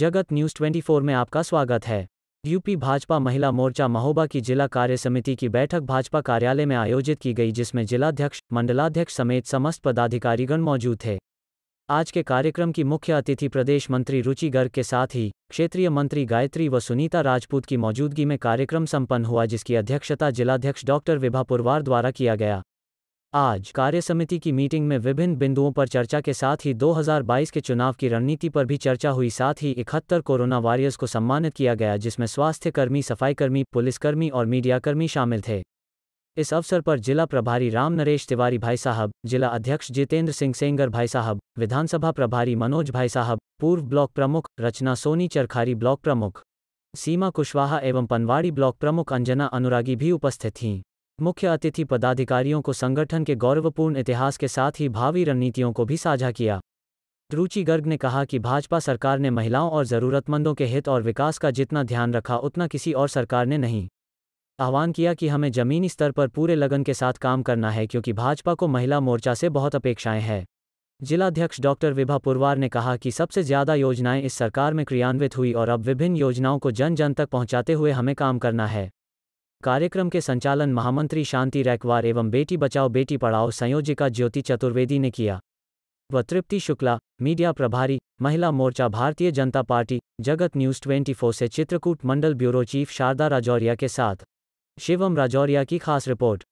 जगत न्यूज 24 में आपका स्वागत है यूपी भाजपा महिला मोर्चा महोबा की जिला कार्य समिति की बैठक भाजपा कार्यालय में आयोजित की गई जिसमें जिलाध्यक्ष मंडलाध्यक्ष समेत समस्त पदाधिकारीगण मौजूद थे आज के कार्यक्रम की मुख्य अतिथि प्रदेश मंत्री रुचि गर्ग के साथ ही क्षेत्रीय मंत्री गायत्री व सुनीता राजपूत की मौजूदगी में कार्यक्रम संपन्न हुआ जिसकी अध्यक्षता जिलाध्यक्ष डॉक्टर विभा पुरवार द्वारा किया गया आज कार्य समिति की मीटिंग में विभिन्न बिंदुओं पर चर्चा के साथ ही 2022 के चुनाव की रणनीति पर भी चर्चा हुई साथ ही इकहत्तर कोरोना वॉरियर्स को सम्मानित किया गया जिसमें स्वास्थ्यकर्मी सफाईकर्मी पुलिसकर्मी और मीडियाकर्मी शामिल थे इस अवसर पर जिला प्रभारी राम नरेश तिवारी भाई साहब जिला अध्यक्ष जितेंद्र सिंह सेंगर भाई साहब विधानसभा प्रभारी मनोज भाई साहब पूर्व ब्लॉक प्रमुख रचना सोनी चरखारी ब्लॉक प्रमुख सीमा कुशवाहा एवं पनवाड़ी ब्लॉक प्रमुख अंजना अनुरागी भी उपस्थित थीं मुख्य अतिथि पदाधिकारियों को संगठन के गौरवपूर्ण इतिहास के साथ ही भावी रणनीतियों को भी साझा किया रुचि गर्ग ने कहा कि भाजपा सरकार ने महिलाओं और ज़रूरतमंदों के हित और विकास का जितना ध्यान रखा उतना किसी और सरकार ने नहीं आह्वान किया कि हमें जमीनी स्तर पर पूरे लगन के साथ काम करना है क्योंकि भाजपा को महिला मोर्चा से बहुत अपेक्षाएं हैं जिलाध्यक्ष डॉक्टर विभा पुरवार ने कहा कि सबसे ज्यादा योजनाएं इस सरकार में क्रियान्वित हुई और अब विभिन्न योजनाओं को जन जन तक पहुंचाते हुए हमें काम करना है कार्यक्रम के संचालन महामंत्री शांति रैकवार एवं बेटी बचाओ बेटी पढ़ाओ संयोजिका ज्योति चतुर्वेदी ने किया व तृप्ति शुक्ला मीडिया प्रभारी महिला मोर्चा भारतीय जनता पार्टी जगत न्यूज 24 से चित्रकूट मंडल ब्यूरो चीफ शारदा राजौरिया के साथ शिवम राजौरिया की खास रिपोर्ट